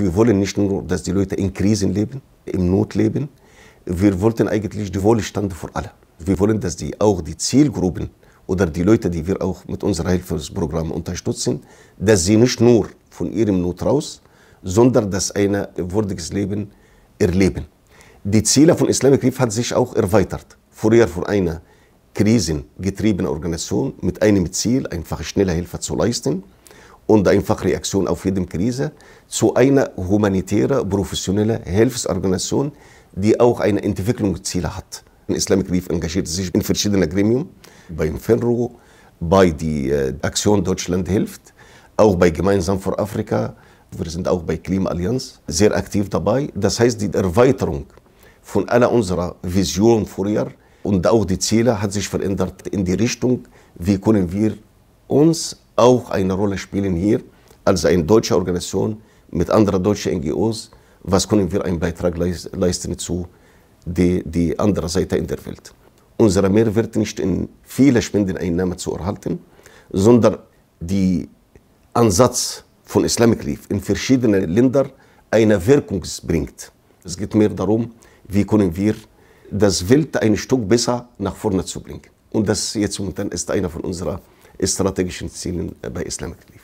Wir wollen nicht nur, dass die Leute in Krisen leben, im Not leben. Wir wollten eigentlich den Wohlstand für alle. Wir wollen, dass die auch die Zielgruppen oder die Leute, die wir auch mit unserem Hilfsprogramm unterstützen, dass sie nicht nur von ihrem Not raus, sondern dass ein würdiges Leben erleben. Die Ziele von Islamic Relief hat sich auch erweitert. Vorher von einer krisengetriebenen Organisation mit einem Ziel, einfach schnelle Hilfe zu leisten und einfach Reaktion auf jede Krise zu einer humanitären, professionellen Hilfsorganisation, die auch ein Entwicklungsziel hat. Islamic Relief engagiert sich in verschiedenen Gremien, beim FENRO, bei der äh, Aktion Deutschland hilft, auch bei Gemeinsam für Afrika, wir sind auch bei Klimaallianz sehr aktiv dabei. Das heißt, die Erweiterung von aller unserer Vision vorher und auch die Ziele hat sich verändert in die Richtung, wie können wir uns auch eine Rolle spielen hier als eine deutsche Organisation mit anderen deutschen NGOs. Was können wir einen Beitrag leisten zu die, die andere Seite in der Welt? Unsere Mehrwert nicht in viele Spendeneinnahmen zu erhalten, sondern die Ansatz von Islamic Leaf in verschiedenen Ländern eine Wirkung bringt. Es geht mehr darum, wie können wir das Welt ein Stück besser nach vorne zu bringen. Und das jetzt momentan ist einer von unserer استراتيجي سين باي اسلامك